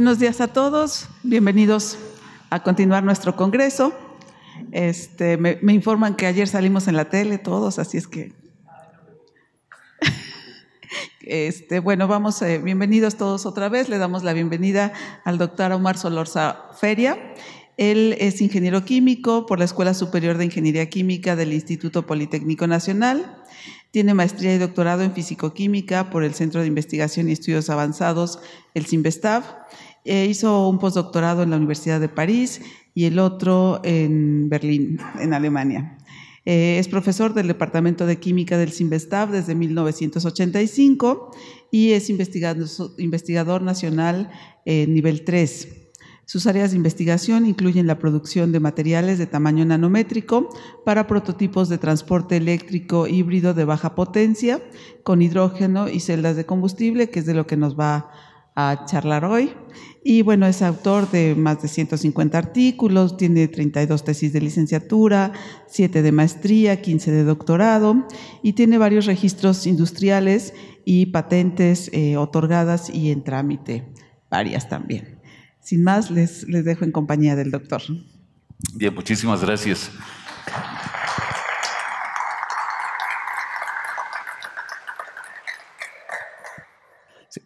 Buenos días a todos, bienvenidos a continuar nuestro congreso. Este, me, informan que ayer salimos en la tele todos, así es que... Este, bueno, vamos, eh, bienvenidos todos otra vez. Le damos la bienvenida al doctor Omar Solorza Feria. Él es ingeniero químico por la Escuela Superior de Ingeniería Química del Instituto Politécnico Nacional. Tiene maestría y doctorado en fisicoquímica por el Centro de Investigación y Estudios Avanzados, el CIMBESTAV eh, hizo un postdoctorado en la Universidad de París y el otro en Berlín, en Alemania. Eh, es profesor del Departamento de Química del CIMBESTAB desde 1985 y es investigador, investigador nacional nivel 3. Sus áreas de investigación incluyen la producción de materiales de tamaño nanométrico para prototipos de transporte eléctrico híbrido de baja potencia con hidrógeno y celdas de combustible, que es de lo que nos va a charlar hoy. Y bueno, es autor de más de 150 artículos, tiene 32 tesis de licenciatura, 7 de maestría, 15 de doctorado y tiene varios registros industriales y patentes eh, otorgadas y en trámite, varias también. Sin más, les, les dejo en compañía del doctor. Bien, muchísimas gracias.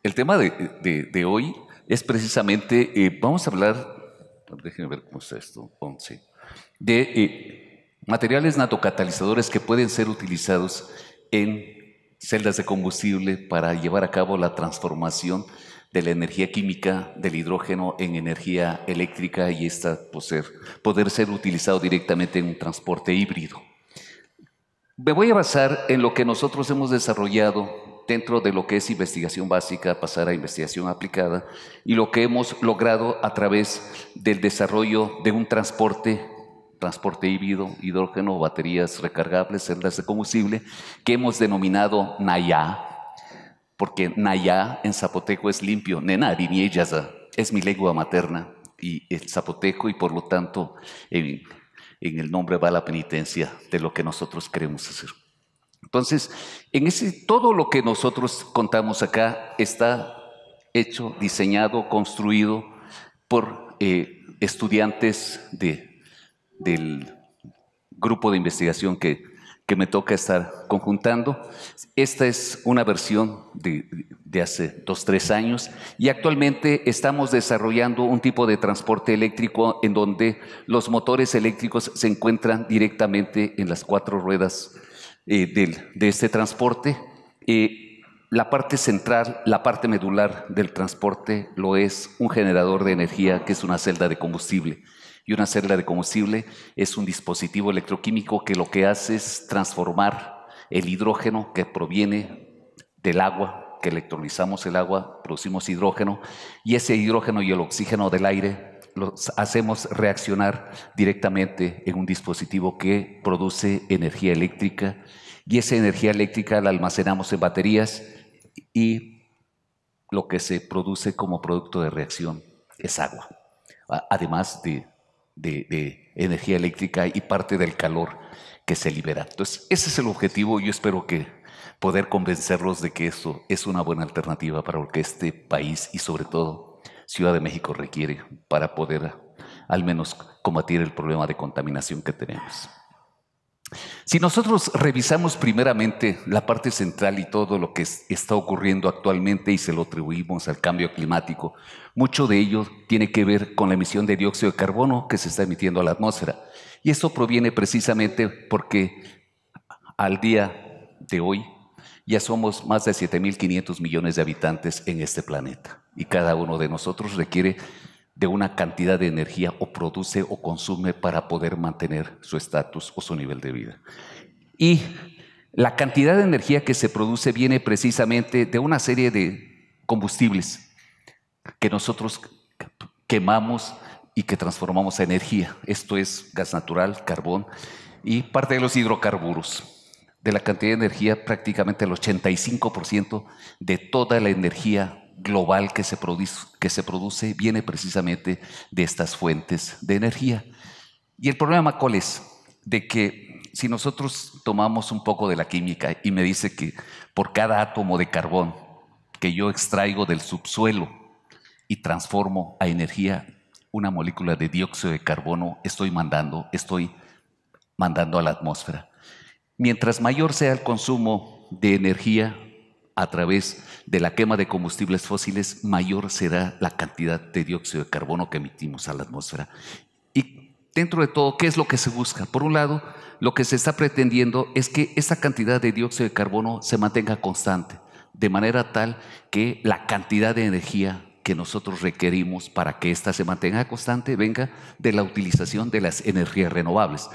El tema de, de hoy es precisamente, eh, vamos a hablar, déjenme ver cómo está esto, 11, de eh, materiales natocatalizadores que pueden ser utilizados en celdas de combustible para llevar a cabo la transformación de la energía química del hidrógeno en energía eléctrica y esta pues, poder ser utilizado directamente en un transporte híbrido. Me voy a basar en lo que nosotros hemos desarrollado dentro de lo que es investigación básica, pasar a investigación aplicada, y lo que hemos logrado a través del desarrollo de un transporte, transporte híbrido, hidrógeno, baterías recargables, celdas de combustible, que hemos denominado NAYA, porque NAYA en zapoteco es limpio, nena, yaza ah, es mi lengua materna y el zapoteco y por lo tanto en el nombre va la penitencia de lo que nosotros queremos hacer. Entonces, en ese, todo lo que nosotros contamos acá está hecho, diseñado, construido por eh, estudiantes del grupo de investigación que, me toca estar conjuntando. Esta es una versión de, de hace dos, tres años y actualmente estamos desarrollando un tipo de transporte eléctrico en donde los motores eléctricos se encuentran directamente en las cuatro ruedas eh, de, este transporte. Eh, la parte central, la parte medular del transporte lo es un generador de energía que es una celda de combustible. Y una celda de combustible es un dispositivo electroquímico que lo que hace es transformar el hidrógeno que proviene del agua, que electrolizamos el agua, producimos hidrógeno, y ese hidrógeno y el oxígeno del aire los hacemos reaccionar directamente en un dispositivo que produce energía eléctrica y esa energía eléctrica la almacenamos en baterías y lo que se produce como producto de reacción es agua, además de, energía eléctrica y parte del calor que se libera. Entonces, ese es el objetivo. Yo espero que poder convencerlos de que eso es una buena alternativa para que este país y sobre todo Ciudad de México requiere para poder al menos combatir el problema de contaminación que tenemos. Si nosotros revisamos primeramente la parte central y todo lo que está ocurriendo actualmente y se lo atribuimos al cambio climático, mucho de ello tiene que ver con la emisión de dióxido de carbono que se está emitiendo a la atmósfera. Y eso proviene precisamente porque al día de hoy ya somos más de 7.500 millones de habitantes en este planeta y cada uno de nosotros requiere de una cantidad de energía o produce o consume para poder mantener su estatus o su nivel de vida. Y la cantidad de energía que se produce viene precisamente de una serie de combustibles que nosotros quemamos y que transformamos a energía. Esto es gas natural, carbón y parte de los hidrocarburos de la cantidad de energía, prácticamente el 85% de toda la energía global que se, produce, viene precisamente de estas fuentes de energía. Y el problema cuál es? De que si nosotros tomamos un poco de la química y me dice que por cada átomo de carbón que yo extraigo del subsuelo y transformo a energía una molécula de dióxido de carbono, estoy mandando, estoy mandando a la atmósfera. Mientras mayor sea el consumo de energía a través de la quema de combustibles fósiles, mayor será la cantidad de dióxido de carbono que emitimos a la atmósfera. Y dentro de todo, ¿qué es lo que se busca? Por un lado, lo que se está pretendiendo es que esa cantidad de dióxido de carbono se mantenga constante, de manera tal que la cantidad de energía que nosotros requerimos para que ésta se mantenga constante venga de la utilización de las energías renovables,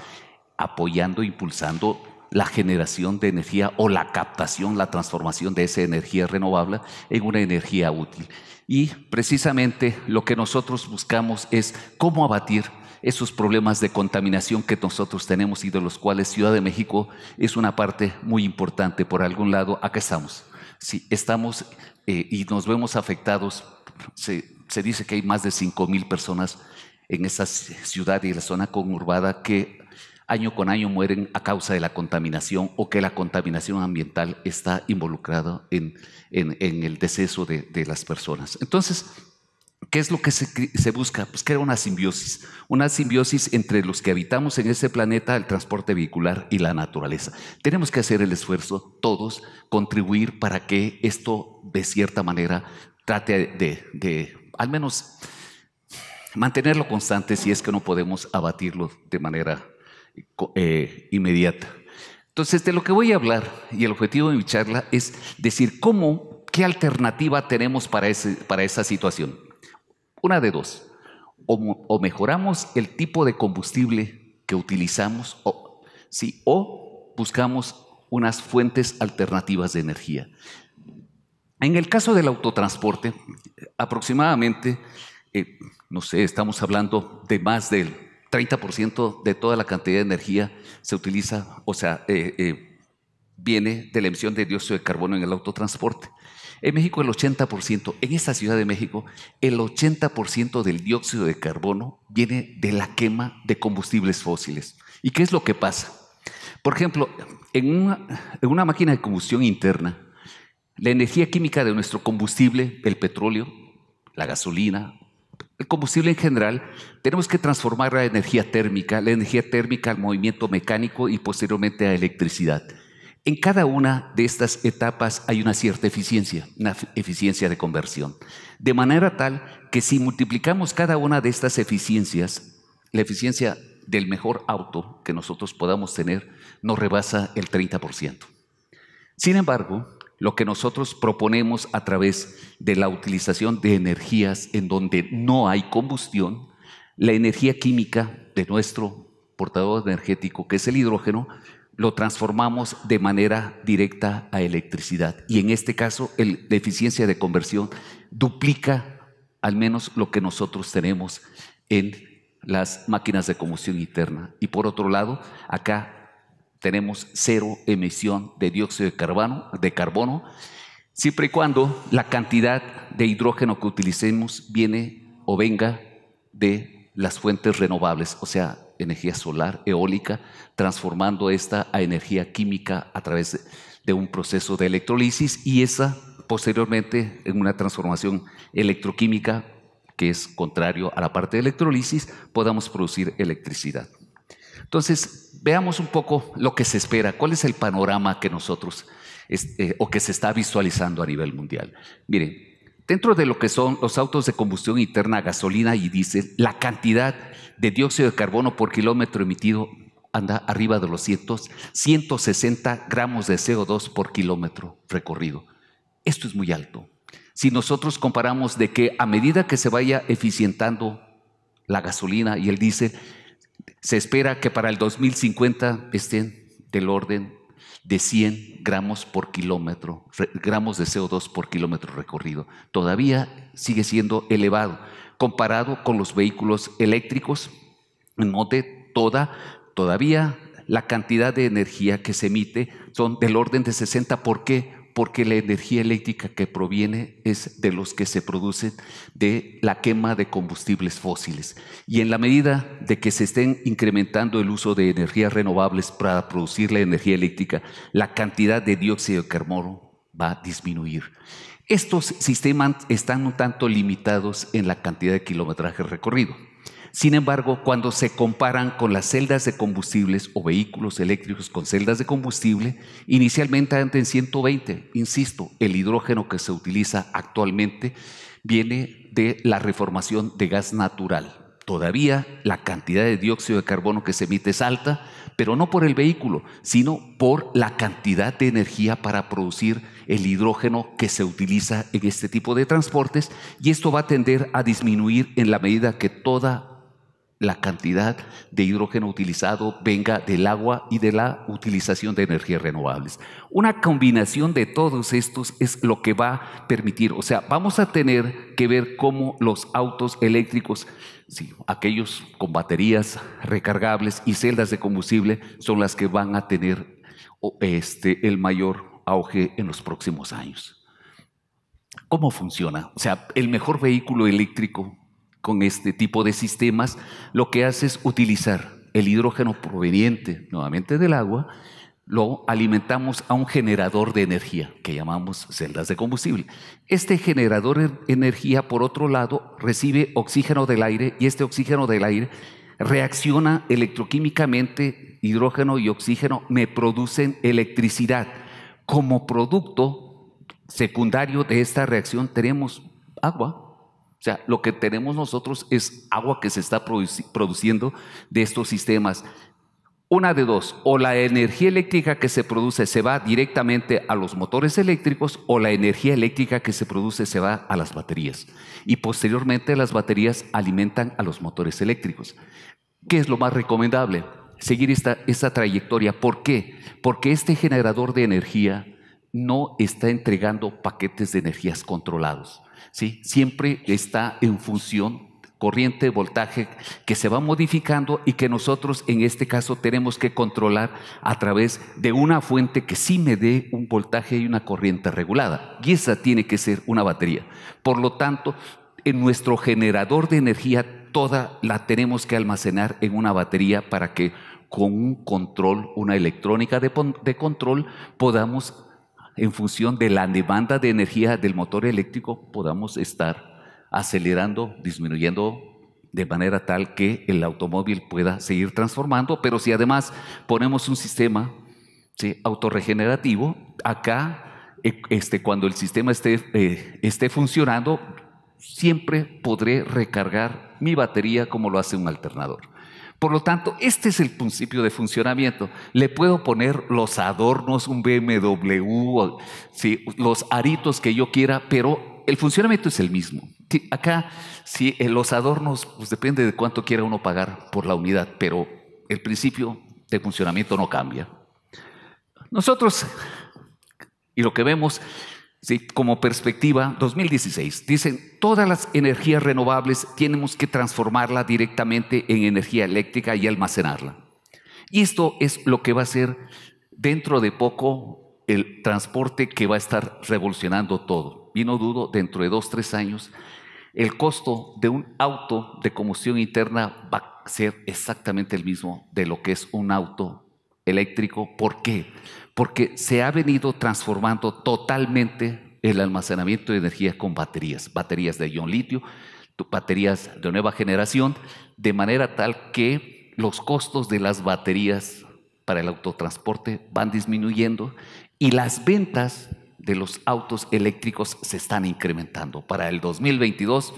apoyando, impulsando la generación de energía o la captación, la transformación de esa energía renovable en una energía útil. Y precisamente lo que nosotros buscamos es cómo abatir esos problemas de contaminación que nosotros tenemos y de los cuales Ciudad de México es una parte muy importante. Por algún lado, acá estamos. Si estamos eh, y nos vemos afectados, se, dice que hay más de 5000 mil personas en esa ciudad y la zona conurbada que año con año mueren a causa de la contaminación o que la contaminación ambiental está involucrada en, el deceso de, las personas. Entonces, ¿qué es lo que se, busca? Pues crear una simbiosis, una simbiosis entre los que habitamos en ese planeta, el transporte vehicular y la naturaleza. Tenemos que hacer el esfuerzo todos, contribuir para que esto de cierta manera trate de, de al menos mantenerlo constante si es que no podemos abatirlo de manera eh, inmediata. Entonces, de lo que voy a hablar y el objetivo de mi charla es decir cómo, qué alternativa tenemos para, ese, para esa situación. Una de dos, o, mejoramos el tipo de combustible que utilizamos, o, o buscamos unas fuentes alternativas de energía. En el caso del autotransporte, aproximadamente, eh, no sé, estamos hablando de más del 30% de toda la cantidad de energía se utiliza, o sea, eh, eh, viene de la emisión de dióxido de carbono en el autotransporte. En México el 80%, en esta Ciudad de México, el 80% del dióxido de carbono viene de la quema de combustibles fósiles. ¿Y qué es lo que pasa? Por ejemplo, en una máquina de combustión interna, la energía química de nuestro combustible, el petróleo, la gasolina, el combustible en general, tenemos que transformar la energía térmica, la energía térmica al movimiento mecánico y posteriormente a electricidad. En cada una de estas etapas hay una cierta eficiencia, una eficiencia de conversión. De manera tal que si multiplicamos cada una de estas eficiencias, la eficiencia del mejor auto que nosotros podamos tener no rebasa el 30%. Sin embargo, lo que nosotros proponemos a través de la utilización de energías en donde no hay combustión, la energía química de nuestro portador energético, que es el hidrógeno, lo transformamos de manera directa a electricidad. Y en este caso, la eficiencia de conversión duplica al menos lo que nosotros tenemos en las máquinas de combustión interna. Y por otro lado, acá tenemos cero emisión de dióxido de carbono, de carbono siempre y cuando la cantidad de hidrógeno que utilicemos viene o venga de las fuentes renovables, o sea, energía solar, eólica, transformando esta a energía química a través de un proceso de electrolisis y esa posteriormente en una transformación electroquímica que es contrario a la parte de electrolisis, podamos producir electricidad. Entonces, veamos un poco lo que se espera, cuál es el panorama que nosotros este, o que se está visualizando a nivel mundial. Miren, dentro de lo que son los autos de combustión interna, gasolina y diésel, la cantidad de dióxido de carbono por kilómetro emitido anda arriba de los 160 gramos de CO2 por kilómetro recorrido. Esto es muy alto. Si nosotros comparamos de que a medida que se vaya eficientando la gasolina y el diésel, se espera que para el 2050 estén del orden de 100 gramos por kilómetro, gramos de CO2 por kilómetro recorrido. Todavía sigue siendo elevado comparado con los vehículos eléctricos, note toda, todavía la cantidad de energía que se emite son del orden de 60. ¿Por qué? Porque la energía eléctrica que proviene es de los que se producen de la quema de combustibles fósiles. Y en la medida de que se estén incrementando el uso de energías renovables para producir la energía eléctrica, la cantidad de dióxido de carbono va a disminuir. Estos sistemas están un tanto limitados en la cantidad de kilometraje recorrido. Sin embargo, cuando se comparan con las celdas de combustibles o vehículos eléctricos con celdas de combustible, inicialmente antes en 120. Insisto, el hidrógeno que se utiliza actualmente viene de la reformación de gas natural. Todavía la cantidad de dióxido de carbono que se emite es alta, pero no por el vehículo, sino por la cantidad de energía para producir el hidrógeno que se utiliza en este tipo de transportes y esto va a tender a disminuir en la medida que toda la cantidad de hidrógeno utilizado venga del agua y de la utilización de energías renovables. Una combinación de todos estos es lo que va a permitir, o sea, vamos a tener que ver cómo los autos eléctricos, sí, aquellos con baterías recargables y celdas de combustible, son las que van a tener este, el mayor auge en los próximos años. ¿Cómo funciona? O sea, el mejor vehículo eléctrico con este tipo de sistemas, lo que hace es utilizar el hidrógeno proveniente nuevamente del agua, lo alimentamos a un generador de energía que llamamos celdas de combustible. Este generador de energía, por otro lado, recibe oxígeno del aire y este oxígeno del aire reacciona electroquímicamente, hidrógeno y oxígeno me producen electricidad. Como producto secundario de esta reacción tenemos agua, o sea, lo que tenemos nosotros es agua que se está produciendo de estos sistemas. Una de dos, o la energía eléctrica que se produce se va directamente a los motores eléctricos o la energía eléctrica que se produce se va a las baterías. Y posteriormente las baterías alimentan a los motores eléctricos. ¿Qué es lo más recomendable? Seguir esta, esta trayectoria. ¿Por qué? Porque este generador de energía no está entregando paquetes de energías controlados siempre está en función corriente, voltaje, que se va modificando y que nosotros en este caso tenemos que controlar a través de una fuente que sí me dé un voltaje y una corriente regulada. Y esa tiene que ser una batería. Por lo tanto, en nuestro generador de energía toda la tenemos que almacenar en una batería para que con un control, una electrónica de, de control, podamos en función de la demanda de energía del motor eléctrico, podamos estar acelerando, disminuyendo de manera tal que el automóvil pueda seguir transformando, pero si además ponemos un sistema ¿sí? autorregenerativo, acá e, este, cuando el sistema esté, eh, esté funcionando, siempre podré recargar mi batería como lo hace un alternador. Por lo tanto, este es el principio de funcionamiento. Le puedo poner los adornos, un BMW, los aritos que yo quiera, pero el funcionamiento es el mismo. acá, sí, eh, los adornos, pues depende de cuánto quiera uno pagar por la unidad, pero el principio de funcionamiento no cambia. Nosotros, y lo que vemos como perspectiva 2016. Dicen, todas las energías renovables tenemos que transformarla directamente en energía eléctrica y almacenarla. Y esto es lo que va a ser dentro de poco el transporte que va a estar revolucionando todo. Y no dudo, dentro de dos, tres años, el costo de un auto de combustión interna va a ser exactamente el mismo de lo que es un auto eléctrico. ¿Por qué? porque se ha venido transformando totalmente el almacenamiento de energía con baterías, baterías de ion litio, baterías de nueva generación, de manera tal que los costos de las baterías para el autotransporte van disminuyendo y las ventas de los autos eléctricos se están incrementando. Para el 2022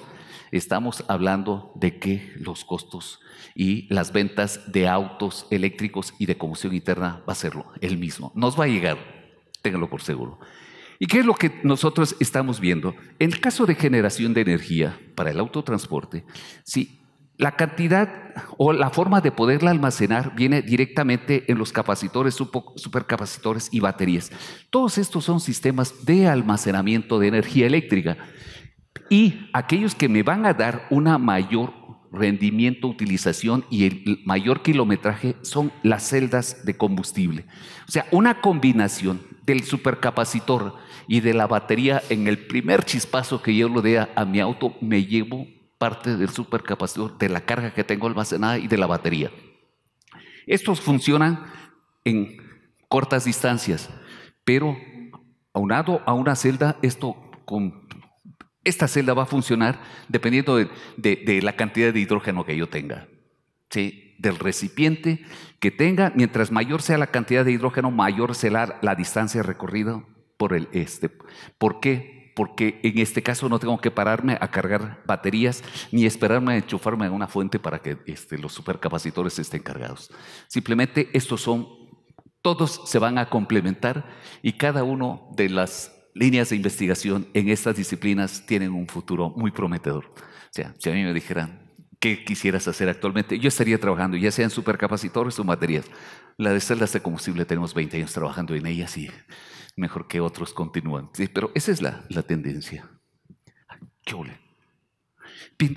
Estamos hablando de que los costos y las ventas de autos eléctricos y de combustión interna va a ser el mismo. Nos va a llegar, ténganlo por seguro. ¿Y qué es lo que nosotros estamos viendo? En el caso de generación de energía para el autotransporte, si la cantidad o la forma de poderla almacenar viene directamente en los capacitores, supercapacitores y baterías. Todos estos son sistemas de almacenamiento de energía eléctrica y aquellos que me van a dar una mayor rendimiento, utilización y el mayor kilometraje son las celdas de combustible. O sea, una combinación del supercapacitor y de la batería en el primer chispazo que yo lo dé a, mi auto, me llevo parte del supercapacitor, de la carga que tengo almacenada y de la batería. Estos funcionan en cortas distancias, pero aunado a una celda, esto esta celda va a funcionar dependiendo de, la cantidad de hidrógeno que yo tenga. Del recipiente que tenga, mientras mayor sea la cantidad de hidrógeno, mayor será la, distancia recorrida por el este. ¿Por qué? Porque en este caso no tengo que pararme a cargar baterías ni esperarme a enchufarme en una fuente para que este, los supercapacitores estén cargados. Simplemente estos son, todos se van a complementar y cada uno de las líneas de investigación en estas disciplinas tienen un futuro muy prometedor. O sea, si a mí me dijeran, ¿qué quisieras hacer actualmente? Yo estaría trabajando, ya sean supercapacitores o baterías. La de celdas de combustible tenemos 20 años trabajando en ellas y mejor que otros continúan. pero esa es la, tendencia. qué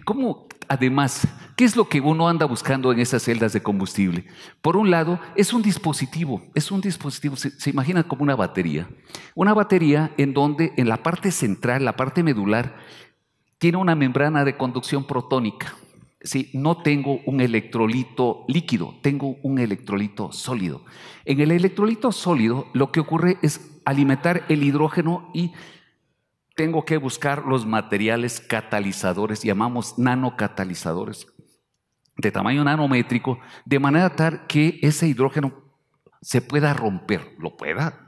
¿Cómo, además, qué es lo que uno anda buscando en esas celdas de combustible? Por un lado, es un dispositivo, es un dispositivo, se, imagina como una batería. Una batería en donde en la parte central, la parte medular, tiene una membrana de conducción protónica. Sí, no tengo un electrolito líquido, tengo un electrolito sólido. En el electrolito sólido lo que ocurre es alimentar el hidrógeno y tengo que buscar los materiales catalizadores, llamamos nanocatalizadores, de tamaño nanométrico, de manera tal que ese hidrógeno se pueda romper, lo pueda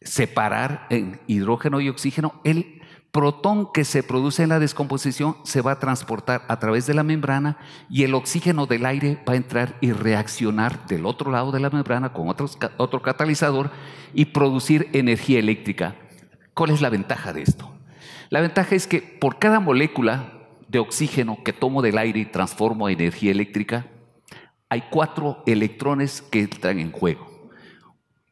separar en hidrógeno y oxígeno. El protón que se produce en la descomposición se va a transportar a través de la membrana y el oxígeno del aire va a entrar y reaccionar del otro lado de la membrana con otro, otro catalizador y producir energía eléctrica. ¿Cuál es la ventaja de esto? La ventaja es que por cada molécula de oxígeno que tomo del aire y transformo a energía eléctrica, hay cuatro electrones que entran en juego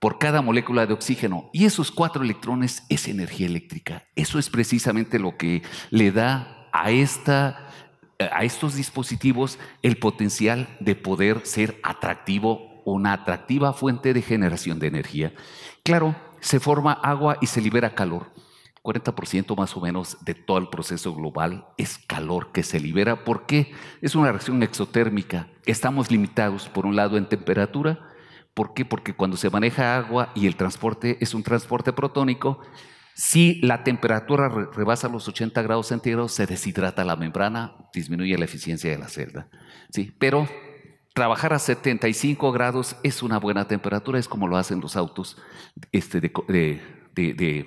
por cada molécula de oxígeno. Y esos cuatro electrones es energía eléctrica. Eso es precisamente lo que le da a, esta, a estos dispositivos el potencial de poder ser atractivo, una atractiva fuente de generación de energía. Claro, se forma agua y se libera calor. 40% más o menos de todo el proceso global es calor que se libera. ¿Por qué? Es una reacción exotérmica. Estamos limitados, por un lado, en temperatura. ¿Por qué? Porque cuando se maneja agua y el transporte es un transporte protónico, si la temperatura rebasa los 80 grados centígrados, se deshidrata la membrana, disminuye la eficiencia de la celda. Sí, pero trabajar a 75 grados es una buena temperatura, es como lo hacen los autos este, de,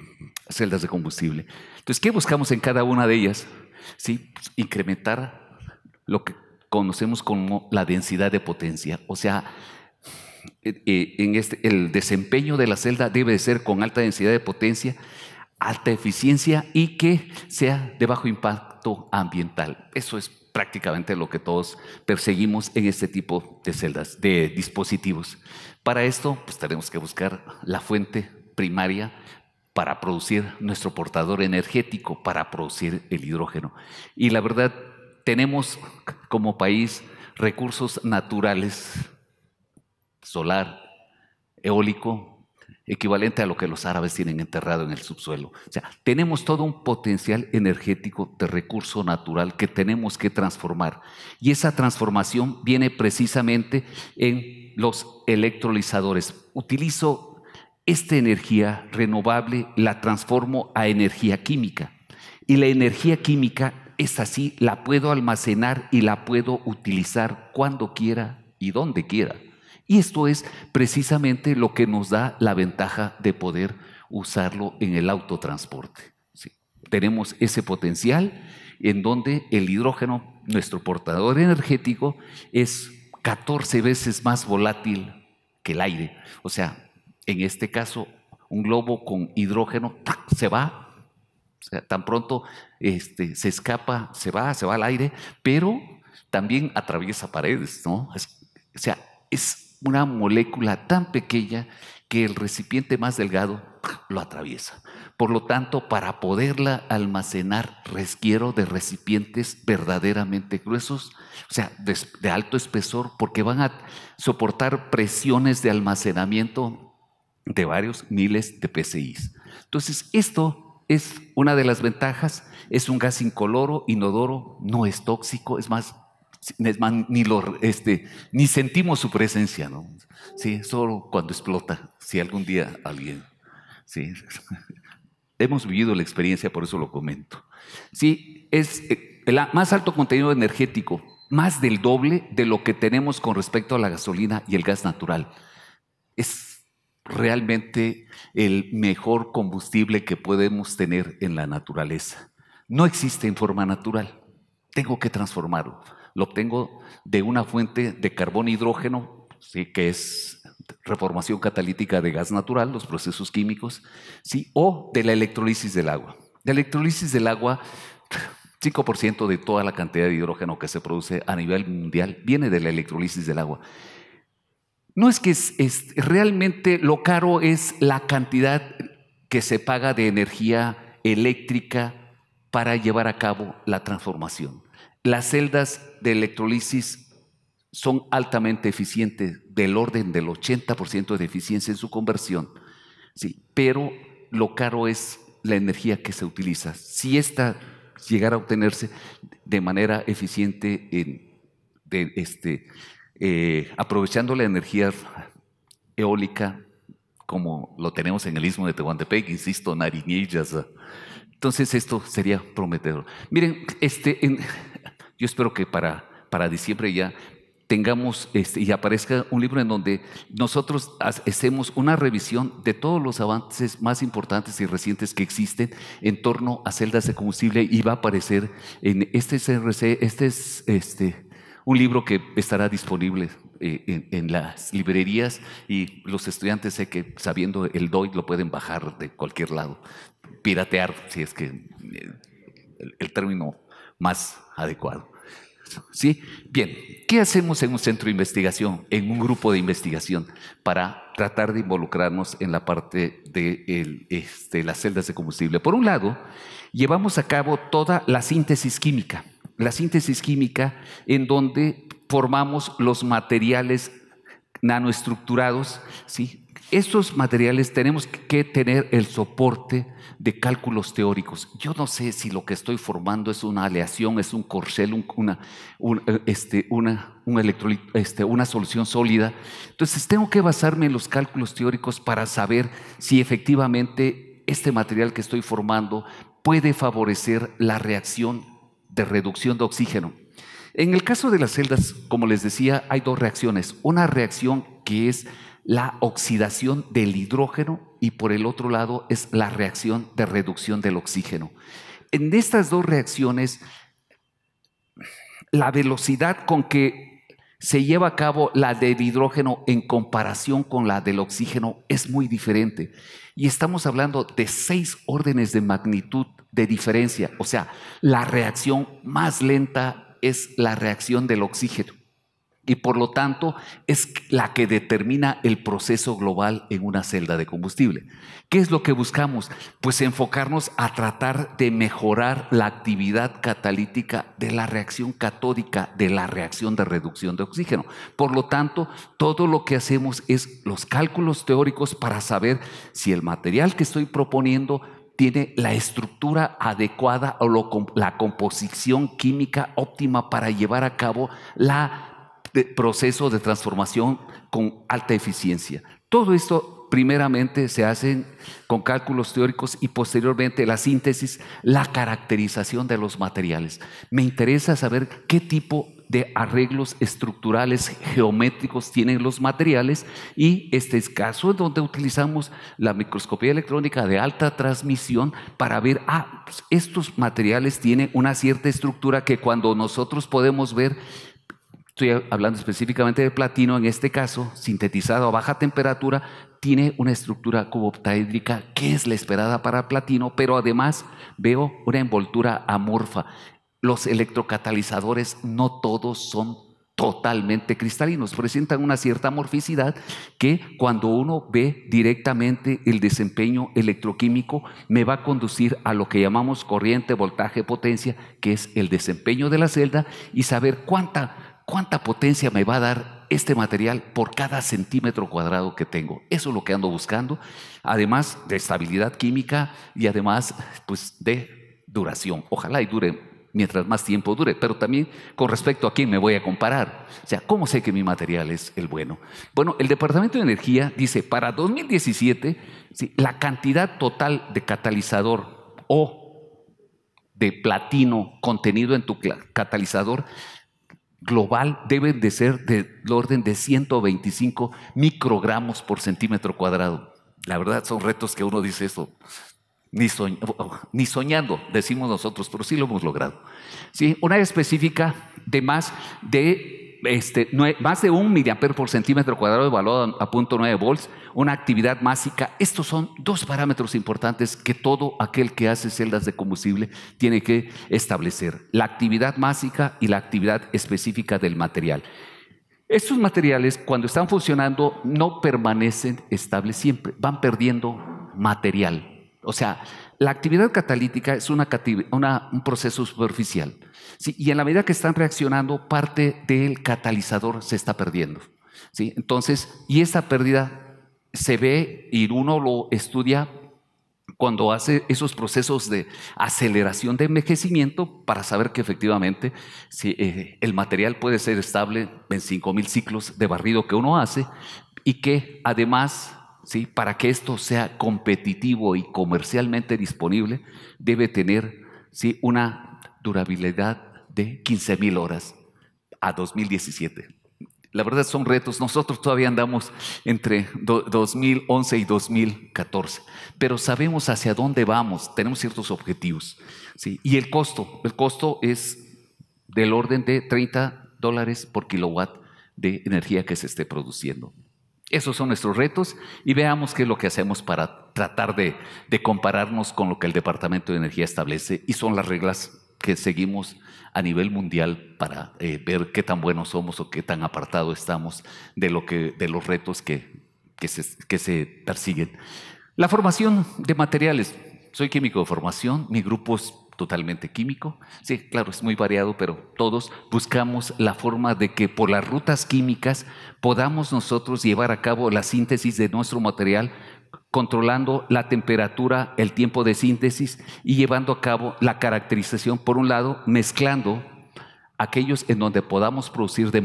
celdas de combustible. Entonces, ¿qué buscamos en cada una de ellas? ¿Sí? Pues, incrementar lo que conocemos como la densidad de potencia, o sea, eh, eh, este, el desempeño de la celda debe ser con alta densidad de potencia, alta eficiencia y que sea de bajo impacto ambiental. Eso es prácticamente lo que todos perseguimos en este tipo de celdas, de dispositivos. Para esto, pues tenemos que buscar la fuente primaria para producir nuestro portador energético, para producir el hidrógeno. Y la verdad, tenemos como país recursos naturales, solar, eólico, equivalente a lo que los árabes tienen enterrado en el subsuelo. O sea, tenemos todo un potencial energético de recurso natural que tenemos que transformar. Y esa transformación viene precisamente en los electrolizadores. Utilizo esta energía renovable, la transformo a energía química. Y la energía química es así, la puedo almacenar y la puedo utilizar cuando quiera y donde quiera. Y esto es precisamente lo que nos da la ventaja de poder usarlo en el autotransporte. ¿sí? Tenemos ese potencial en donde el hidrógeno, nuestro portador energético, es 14 veces más volátil que el aire. O sea, en este caso, un globo con hidrógeno se va o sea, tan pronto este, se escapa, se va, se va al aire, pero también atraviesa paredes, ¿no? o sea, es una molécula tan pequeña que el recipiente más delgado lo atraviesa. Por lo tanto, para poderla almacenar, requiero de recipientes verdaderamente gruesos, o sea, de, de, alto espesor, porque van a soportar presiones de almacenamiento de varios miles de PCIs. Entonces, esto es una de las ventajas, es un gas incoloro, inodoro, no es tóxico, es más, este, ni, sentimos su presencia, ¿no? Sí, solo cuando explota, si algún día alguien. Hemos vivido la experiencia, por eso lo comento. Sí, es eh, el más alto contenido energético, más del doble de lo que tenemos con respecto a la gasolina y el gas natural. Es realmente el mejor combustible que podemos tener en la naturaleza. No existe en forma natural. Tengo que transformarlo lo obtengo de una fuente de carbón e hidrógeno, ¿sí? que es reformación catalítica de gas natural, los procesos químicos, ¿sí? o de la electrolisis del agua. La electrolisis del agua, 5% de toda la cantidad de hidrógeno que se produce a nivel mundial viene de la electrolisis del agua. No es que realmente lo caro es la cantidad que se paga de energía eléctrica para llevar a cabo la transformación. Las celdas de electrolisis son altamente eficientes, del orden del 80% de eficiencia en su conversión. Sí, pero lo caro es la energía que se utiliza. Si esta llegara a obtenerse de manera eficiente, en, este, eh, aprovechando la energía eólica, como lo tenemos en el istmo de Tehuantepec, insisto, Nariñillas. Ah, entonces esto sería prometedor. Miren, este, en, yo espero que para, para diciembre ya tengamos este, y aparezca un libro en donde nosotros hacemos una revisión de todos los avances más importantes y recientes que existen en torno a celdas de combustible y va a aparecer en este CRC, este es este, un libro que estará disponible eh, en, las librerías y los estudiantes sé que sabiendo el DOI lo pueden bajar de cualquier lado, piratear, si es que eh, el término más adecuado. ¿Sí? Bien, ¿qué hacemos en un centro de investigación, en un grupo de investigación, para tratar de involucrarnos en la parte de este, las celdas de combustible? Por un lado, llevamos a cabo toda la síntesis química, la síntesis química en donde formamos los materiales nanoestructurados, ¿sí? Estos materiales tenemos que tener el soporte de cálculos teóricos. Yo no sé si lo que estoy formando es una aleación, es un corcel, una, eh, este, este, una solución sólida. Entonces tengo que basarme en los cálculos teóricos para saber si efectivamente este material que estoy formando puede favorecer la reacción de reducción de oxígeno. En el caso de las celdas, como les decía, hay dos reacciones. Una reacción que es la oxidación del hidrógeno y por el otro lado es la reacción de reducción del oxígeno. En estas dos reacciones, la velocidad con que se lleva a cabo la del hidrógeno en comparación con la del oxígeno es muy diferente. Y estamos hablando de seis órdenes de magnitud de diferencia. O sea, la reacción más lenta es la reacción del oxígeno y por lo tanto es la que determina el proceso global en una celda de combustible. ¿Qué es lo que buscamos? Pues enfocarnos a tratar de mejorar la actividad catalítica de la reacción catódica, de la reacción de reducción de oxígeno. Por lo tanto, todo lo que hacemos es los cálculos teóricos para saber si el material que estoy proponiendo tiene la estructura adecuada o la composición química óptima para llevar a cabo la de proceso de transformación con alta eficiencia. Todo esto primeramente se hace con cálculos teóricos y posteriormente la síntesis, la caracterización de los materiales. Me interesa saber qué tipo de arreglos estructurales geométricos tienen los materiales y este es caso donde utilizamos la microscopía electrónica de alta transmisión para ver, ah, pues, estos materiales tienen una cierta estructura que cuando nosotros podemos ver estoy hablando específicamente de platino, en este caso, sintetizado a baja temperatura, tiene una estructura cuboctaédrica que es la esperada para platino, pero además veo una envoltura amorfa. Los electrocatalizadores no todos son totalmente cristalinos, presentan una cierta amorficidad que cuando uno ve directamente el desempeño electroquímico me va a conducir a lo que llamamos corriente, voltaje, potencia, que es el desempeño de la celda y saber cuánta ¿Cuánta potencia me va a dar este material por cada centímetro cuadrado que tengo? Eso es lo que ando buscando, además de estabilidad química y además pues, de duración. Ojalá y dure mientras más tiempo dure, pero también con respecto a quién me voy a comparar. O sea, ¿cómo sé que mi material es el bueno? Bueno, el Departamento de Energía dice, para 2017, la cantidad total de catalizador o de platino contenido en tu catalizador global deben de ser del orden de 125 microgramos por centímetro cuadrado. La verdad son retos que uno dice eso, ni, soñando, decimos nosotros, pero sí lo hemos logrado. ¿Sí? Una específica de más de este, más de un miliamper por centímetro cuadrado evaluado a 0.9 volts, una actividad másica. Estos son dos parámetros importantes que todo aquel que hace celdas de combustible tiene que establecer, la actividad másica y la actividad específica del material. Estos materiales cuando están funcionando no permanecen estables siempre, van perdiendo material. O sea, la actividad catalítica es un proceso superficial. Y en la medida que están reaccionando, parte del catalizador se está perdiendo. Entonces, y esa pérdida se ve y uno lo estudia cuando hace esos procesos de aceleración de envejecimiento para saber que efectivamente eh, el material puede ser estable en 5.000 ciclos de barrido que uno hace y que además ¿sí? para que esto sea competitivo y comercialmente disponible, debe tener ¿sí? una durabilidad de 15.000 mil horas a 2017. La verdad son retos. Nosotros todavía andamos entre 2011 y 2014, pero sabemos hacia dónde vamos, tenemos ciertos objetivos. ¿sí? Y el costo, el costo es del orden de 30 dólares por kilowatt de energía que se esté produciendo. Esos son nuestros retos y veamos qué es lo que hacemos para tratar de, compararnos con lo que el Departamento de Energía establece y son las reglas que seguimos a nivel mundial para eh, ver qué tan buenos somos o qué tan apartado estamos de, lo de los retos que, se, que se persiguen. La formación de materiales. Soy químico de formación, mi grupo es totalmente químico. Sí, claro, es muy variado, pero todos buscamos la forma de que por las rutas químicas podamos nosotros llevar a cabo la síntesis de nuestro material controlando la temperatura, el tiempo de síntesis y llevando a cabo la caracterización, por un lado, mezclando aquellos en donde podamos producir de,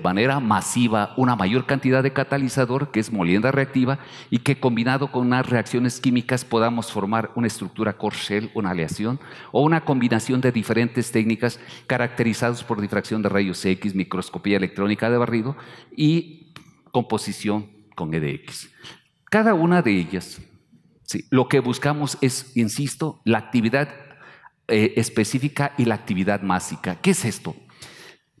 manera masiva una mayor cantidad de catalizador, que es molienda reactiva, y que combinado con unas reacciones químicas podamos formar una estructura core una aleación, o una combinación de diferentes técnicas caracterizadas por difracción de rayos X, microscopía electrónica de barrido y composición con EDX. Cada una de ellas, lo que buscamos es, insisto, la actividad eh, específica y la actividad másica. ¿Qué es esto?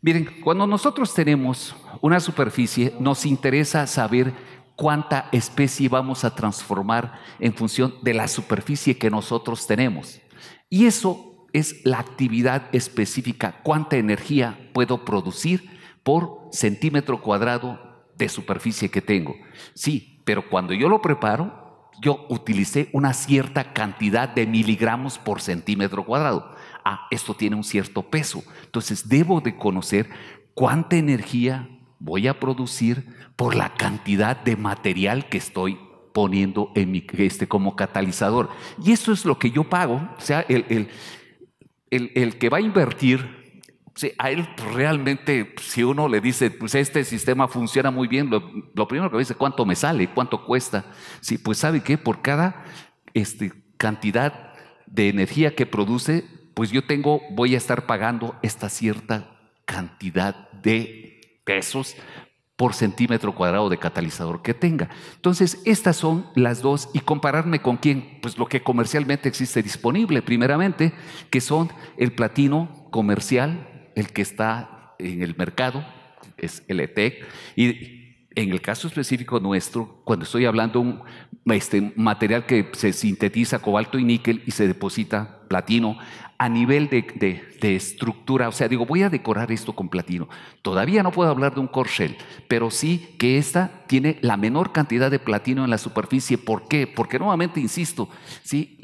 Miren, cuando nosotros tenemos una superficie, nos interesa saber cuánta especie vamos a transformar en función de la superficie que nosotros tenemos. Y eso es la actividad específica, cuánta energía puedo producir por centímetro cuadrado de superficie que tengo. Sí, pero cuando yo lo preparo, yo utilicé una cierta cantidad de miligramos por centímetro cuadrado. Ah, esto tiene un cierto peso. Entonces debo de conocer cuánta energía voy a producir por la cantidad de material que estoy poniendo en mi, este, como catalizador. Y eso es lo que yo pago. O sea, el, el que va a invertir a él realmente, si uno le dice, pues este sistema funciona muy bien, lo, primero que dice, ¿cuánto me sale? ¿Cuánto cuesta? Sí, pues sabe que por cada este, cantidad de energía que produce, pues yo tengo, voy a estar pagando esta cierta cantidad de pesos por centímetro cuadrado de catalizador que tenga. Entonces, estas son las dos y compararme con quién, pues lo que comercialmente existe disponible, primeramente, que son el platino comercial el que está en el mercado, es el ETEC, y en el caso específico nuestro, cuando estoy hablando de un este, material que se sintetiza cobalto y níquel y se deposita platino, a nivel de, estructura, o sea, digo, voy a decorar esto con platino. Todavía no puedo hablar de un corcel pero sí que esta tiene la menor cantidad de platino en la superficie. ¿Por qué? Porque nuevamente insisto, ¿sí?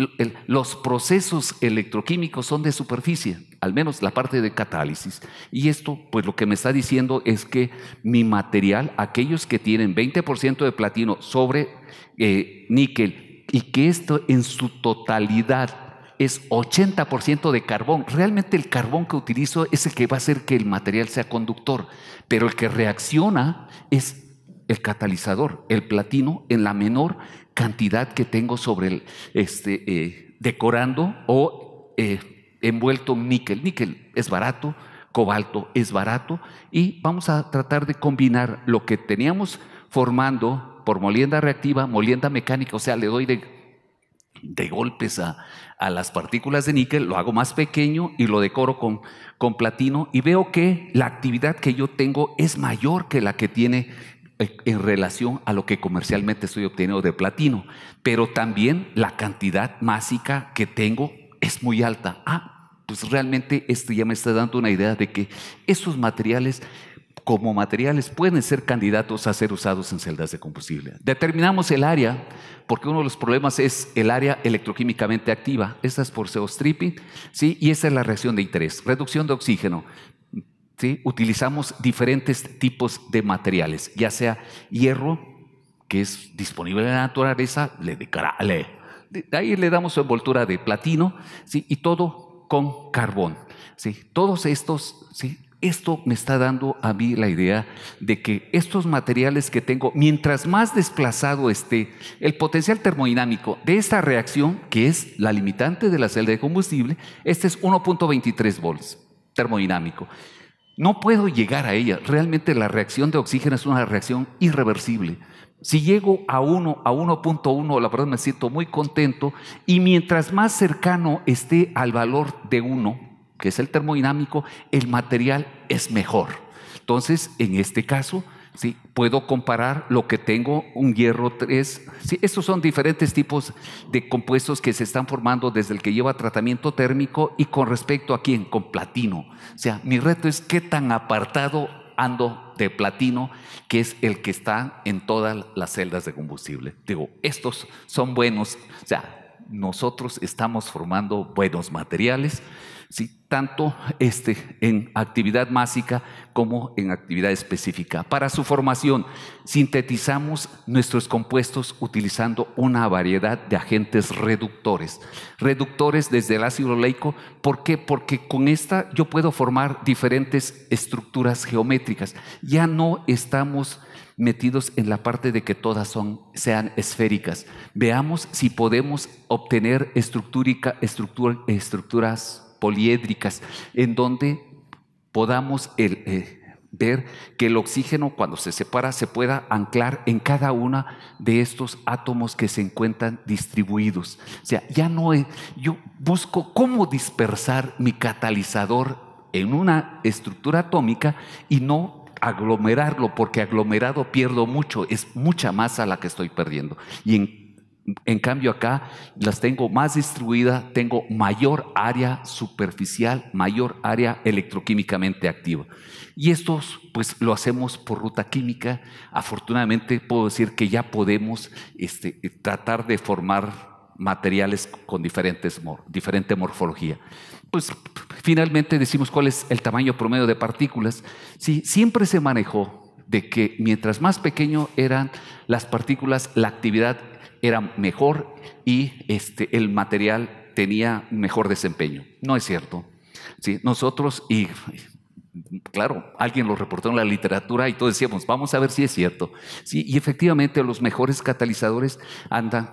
los procesos electroquímicos son de superficie, al menos la parte de catálisis. Y esto, pues lo que me está diciendo es que mi material, aquellos que tienen 20% de platino sobre eh, níquel, y que esto en su totalidad es 80% de carbón. Realmente el carbón que utilizo es el que va a hacer que el material sea conductor, pero el que reacciona es el catalizador, el platino, en la menor cantidad que tengo sobre el, este, eh, decorando o eh, envuelto níquel. Níquel es barato, cobalto es barato y vamos a tratar de combinar lo que teníamos formando por molienda reactiva, molienda mecánica, o sea, le doy de de golpes a, las partículas de níquel, lo hago más pequeño y lo decoro con, con platino y veo que la actividad que yo tengo es mayor que la que tiene eh, en relación a lo que comercialmente estoy obteniendo de platino, pero también la cantidad másica que tengo es muy alta. Ah, pues realmente esto ya me está dando una idea de que esos materiales como materiales pueden ser candidatos a ser usados en celdas de combustible. Determinamos el área, porque uno de los problemas es el área electroquímicamente activa. Esta es por CO-stripping, ¿sí? y esta es la reacción de interés. Reducción de oxígeno. ¿sí? Utilizamos diferentes tipos de materiales, ya sea hierro, que es disponible en la naturaleza, le, de, le, de ahí le damos envoltura de platino, ¿sí? y todo con carbón. ¿sí? Todos estos ¿sí? Esto me está dando a mí la idea de que estos materiales que tengo, mientras más desplazado esté el potencial termodinámico de esta reacción, que es la limitante de la celda de combustible, este es 1.23 volts termodinámico. No puedo llegar a ella. Realmente la reacción de oxígeno es una reacción irreversible. Si llego a 1, a 1.1, la verdad me siento muy contento y mientras más cercano esté al valor de 1, que es el termodinámico, el material es mejor. Entonces, en este caso, ¿sí? puedo comparar lo que tengo, un hierro 3. ¿sí? Estos son diferentes tipos de compuestos que se están formando desde el que lleva tratamiento térmico y con respecto a quién, con platino. O sea, mi reto es qué tan apartado ando de platino, que es el que está en todas las celdas de combustible. Digo, estos son buenos, o sea, nosotros estamos formando buenos materiales tanto este, en actividad másica como en actividad específica. Para su formación, sintetizamos nuestros compuestos utilizando una variedad de agentes reductores. Reductores desde el ácido oleico, ¿por qué? Porque con esta yo puedo formar diferentes estructuras geométricas. Ya no estamos metidos en la parte de que todas son, sean esféricas. Veamos si podemos obtener estructuras estructura, estructuras poliédricas, en donde podamos eh, eh, ver que el oxígeno cuando se separa se pueda anclar en cada una de estos átomos que se encuentran distribuidos. O sea, ya no es, yo busco cómo dispersar mi catalizador en una estructura atómica y no aglomerarlo, porque aglomerado pierdo mucho, es mucha masa la que estoy perdiendo. Y en en cambio acá las tengo más distribuidas, tengo mayor área superficial, mayor área electroquímicamente activa. Y esto pues lo hacemos por ruta química. Afortunadamente puedo decir que ya podemos este, tratar de formar materiales con diferentes, diferente morfología. Pues finalmente decimos cuál es el tamaño promedio de partículas. Sí, siempre se manejó de que mientras más pequeño eran las partículas, la actividad era mejor y este, el material tenía mejor desempeño. No es cierto. ¿Sí? Nosotros, y claro, alguien lo reportó en la literatura y todos decíamos, vamos a ver si es cierto. ¿Sí? Y efectivamente los mejores catalizadores andan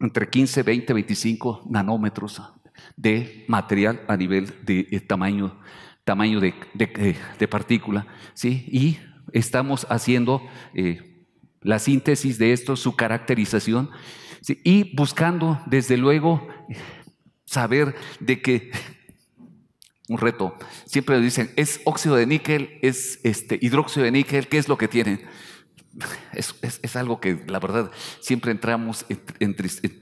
entre 15, 20, 25 nanómetros de material a nivel de eh, tamaño, tamaño de, partícula. ¿sí? Y estamos haciendo... Eh, la síntesis de esto, su caracterización, y buscando, desde luego, saber de qué... un reto. Siempre dicen, es óxido de níquel, es este hidróxido de níquel, ¿qué es lo que tienen? es, algo que la verdad siempre entramos en,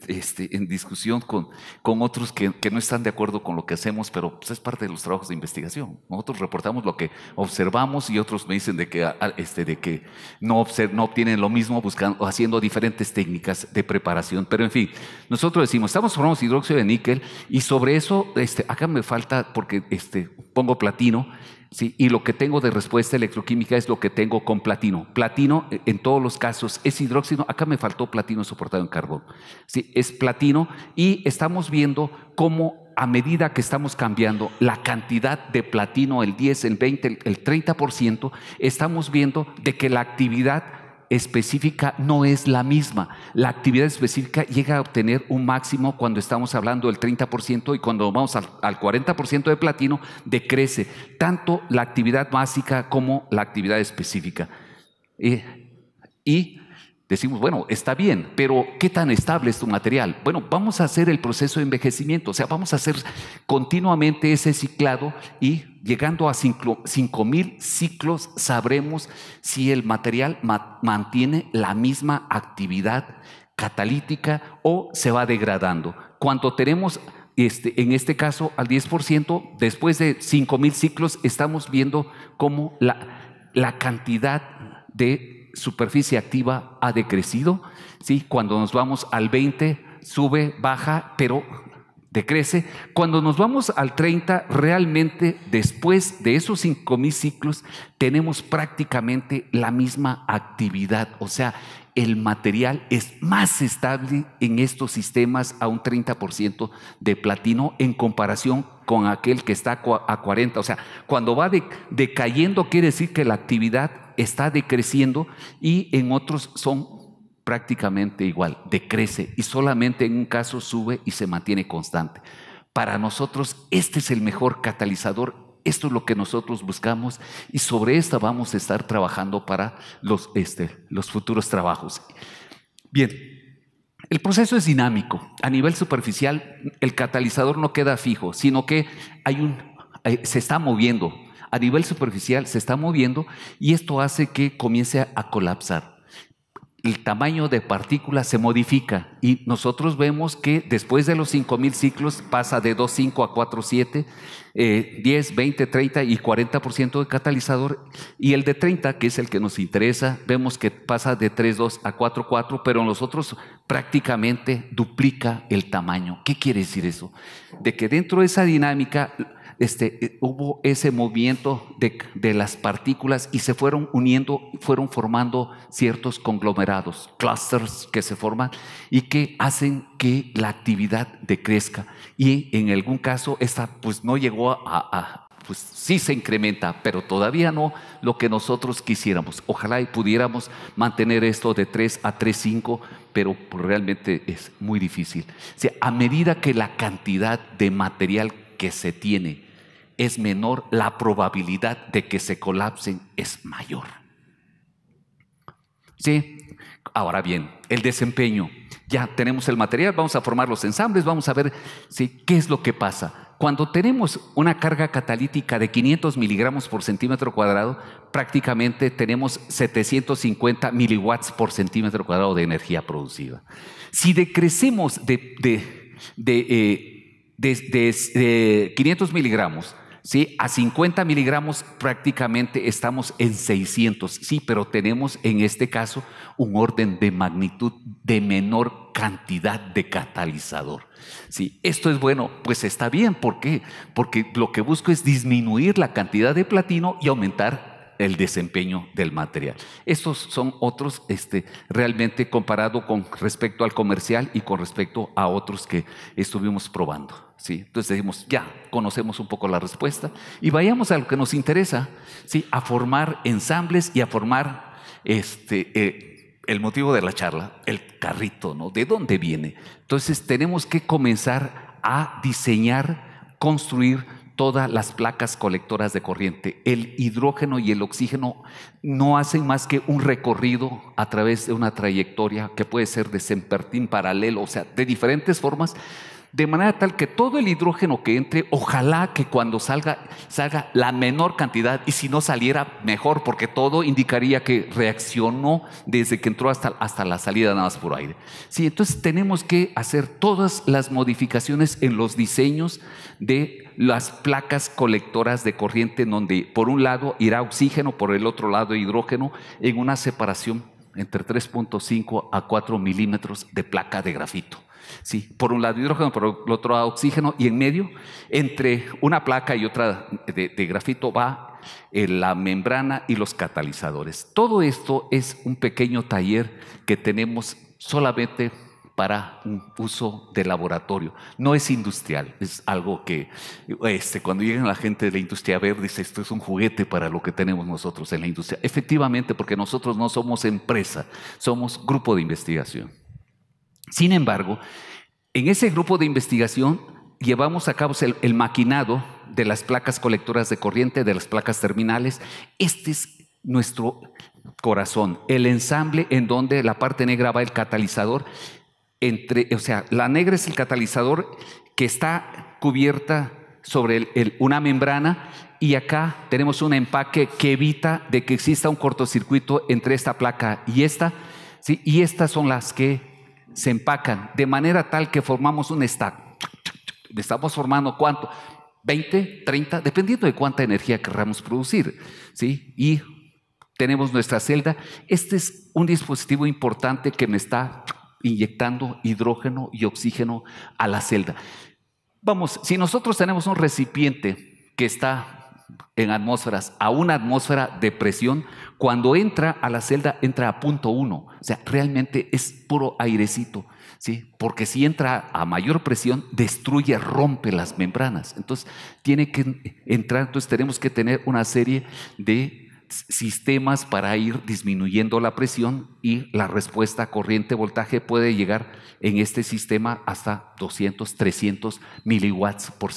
este, discusión con, con otros que, no están de acuerdo con lo que hacemos, pero pues, es parte de los trabajos de investigación. Nosotros reportamos lo que observamos y otros me dicen de que, ah, ah, este, de que no, no obtienen lo mismo buscando, haciendo diferentes técnicas de preparación. Pero en fin, nosotros decimos, estamos formando hidróxido de níquel y sobre eso, este, acá me falta, porque este, pongo platino, ¿sí? Y lo que tengo de respuesta electroquímica es lo que tengo con platino. Platino, eh, en todos los casos, es hidróxido. Acá me faltó platino soportado en carbón. ¿sí? Es platino y estamos viendo cómo a medida que estamos cambiando la cantidad de platino, el 10, el 20, el 30%, estamos viendo de que la actividad específica no es la misma. La actividad específica llega a obtener un máximo cuando estamos hablando del 30% y cuando vamos al, 40% de platino decrece tanto la actividad básica como la actividad específica. Eh, y Decimos, bueno, está bien, pero ¿qué tan estable es tu material? Bueno, vamos a hacer el proceso de envejecimiento, o sea, vamos a hacer continuamente ese ciclado y llegando a 5.000 ciclos sabremos si el material mantiene la misma actividad catalítica o se va degradando. Cuando tenemos, este, en este caso, al 10%, después de 5.000 ciclos estamos viendo cómo la, la cantidad de superficie activa ha decrecido. ¿sí? Cuando nos vamos al 20, sube, baja, pero decrece. Cuando nos vamos al 30, realmente después de esos 5.000 ciclos, tenemos prácticamente la misma actividad. O sea, el material es más estable en estos sistemas a un 30% de platino en comparación con aquel que está a 40. O sea, cuando va decayendo quiere decir que la actividad está decreciendo y en otros son prácticamente igual, decrece y solamente en un caso sube y se mantiene constante. Para nosotros este es el mejor catalizador esto es lo que nosotros buscamos y sobre esta vamos a estar trabajando para los, este, los futuros trabajos. Bien, el proceso es dinámico. A nivel superficial, el catalizador no queda fijo, sino que hay un, eh, se está moviendo a nivel superficial se está moviendo y esto hace que comience a colapsar. El tamaño de partícula se modifica y nosotros vemos que después de los 5.000 ciclos pasa de 2.5 a 4.7 10, 20, 30 y 40% de catalizador. Y el de 30, que es el que nos interesa, vemos que pasa de 3,2 a 4,4, pero en los otros prácticamente duplica el tamaño. ¿Qué quiere decir eso? De que dentro de esa dinámica este, eh, hubo ese movimiento de, las partículas y se fueron uniendo, fueron formando ciertos conglomerados, clusters que se forman y que hacen que la actividad decrezca. Y en algún caso, esta pues no llegó pues sí se incrementa, pero todavía no lo que nosotros quisiéramos. Ojalá y pudiéramos mantener esto de 3 a 3,5, pero pues realmente es muy difícil. sea, a medida que la cantidad de material que se tiene es menor, la probabilidad de que se colapsen es mayor. ¿Sí? Ahora bien, el desempeño. Ya tenemos el material, vamos a formar los ensambles, vamos a ver si qué es lo que pasa cuando tenemos una carga catalítica de 500 miligramos por centímetro cuadrado, prácticamente tenemos 750 miliwatts por centímetro cuadrado de energía producida. Si decrecemos de, de, 500 eh, miligramos ¿sí? a 50 miligramos, prácticamente estamos en 600, sí, pero tenemos en este caso un orden de magnitud de menor cantidad de catalizador. Si esto es bueno, pues está bien. ¿Por qué? Porque lo que busco es disminuir la cantidad de platino y aumentar el desempeño del material. Estos son otros, este, realmente comparado con respecto al comercial y con respecto a otros que estuvimos probando. ¿sí? Entonces decimos, ya, conocemos un poco la respuesta y vayamos a lo que nos interesa, ¿sí? a formar ensambles y a formar este, eh, el motivo de la charla, el carrito, ¿no? ¿De dónde viene? Entonces tenemos que comenzar a diseñar, construir todas las placas colectoras de corriente. El hidrógeno y el oxígeno no hacen más que un recorrido a través de una trayectoria que puede ser de sempertín paralelo, o sea, de diferentes formas, de manera tal que todo el hidrógeno que entre, ojalá que cuando salga, salga la menor cantidad y si no saliera mejor, porque todo indicaría que reaccionó desde que entró hasta, hasta la salida nada más por aire. Sí, entonces tenemos que hacer todas las modificaciones en los diseños de las placas colectoras de corriente, donde por un lado irá oxígeno, por el otro lado hidrógeno, en una separación entre 3.5 a 4 milímetros de placa de grafito. Sí, por un lado hidrógeno, por el otro lado oxígeno, y en medio, entre una placa y otra de, grafito, va eh, la membrana y los catalizadores. Todo esto es un pequeño taller que tenemos solamente para un uso de laboratorio. No es industrial, es algo que este, cuando llegan la gente de la industria verde dice, esto es un juguete para lo que tenemos nosotros en la industria. Efectivamente, porque nosotros no somos empresa, somos grupo de investigación. Sin embargo, en ese grupo de investigación llevamos a cabo el, maquinado de las placas colectoras de corriente, de las placas terminales. Este es nuestro corazón, el ensamble en donde la parte negra va el catalizador, entre, o sea, la negra es el catalizador que está cubierta sobre una membrana y acá tenemos un empaque que evita de que exista un cortocircuito entre esta placa y esta, ¿sí? y estas son las que se empacan de manera tal que formamos un stack. Estamos formando cuánto? 20, 30, dependiendo de cuánta energía querramos producir. ¿sí? Y tenemos nuestra celda. Este es un dispositivo importante que me está inyectando hidrógeno y oxígeno a la celda. Vamos, si nosotros tenemos un recipiente que está en atmósferas a una atmósfera de presión, cuando entra a la celda entra a punto uno, o sea, realmente es puro airecito, ¿sí? porque si entra a mayor presión destruye, rompe las membranas, entonces tiene que entrar, entonces tenemos que tener una serie de sistemas para ir disminuyendo la presión y la respuesta corriente-voltaje puede llegar en este sistema hasta 200, 300 miliwatts, por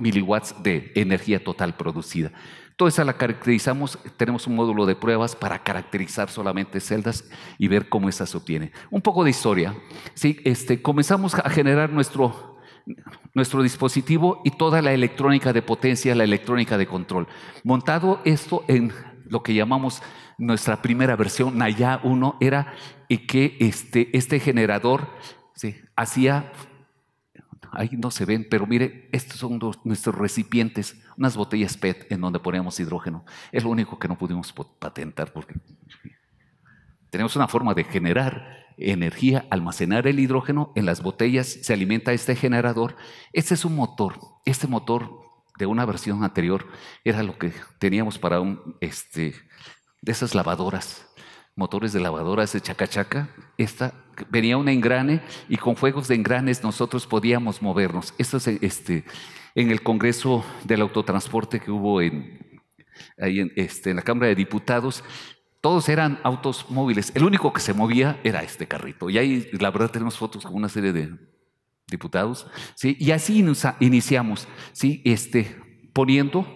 miliwatts de energía total producida. Toda esa la caracterizamos, tenemos un módulo de pruebas para caracterizar solamente celdas y ver cómo esa se obtiene Un poco de historia. ¿sí? Este, comenzamos a generar nuestro, nuestro dispositivo y toda la electrónica de potencia, la electrónica de control. Montado esto en lo que llamamos nuestra primera versión, Naya 1, era que este, este generador hacía, ahí no se ven, pero mire, estos son nuestros recipientes, unas botellas PET en donde poníamos hidrógeno. Es lo único que no pudimos patentar porque tenemos una forma de generar energía, almacenar el hidrógeno en las botellas, se alimenta este generador. Este es un motor, este motor de una versión anterior era lo que teníamos para un, este, de esas lavadoras, motores de lavadoras de chacachaca. Esta venía un engrane y con fuegos de engranes nosotros podíamos movernos. Esto este, en el Congreso del Autotransporte que hubo en, ahí en, este, en la Cámara de Diputados. Todos eran autos móviles. El único que se movía era este carrito. Y ahí, la verdad, tenemos fotos con una serie de diputados, ¿sí? Y así iniciamos, ¿sí? Este, poniendo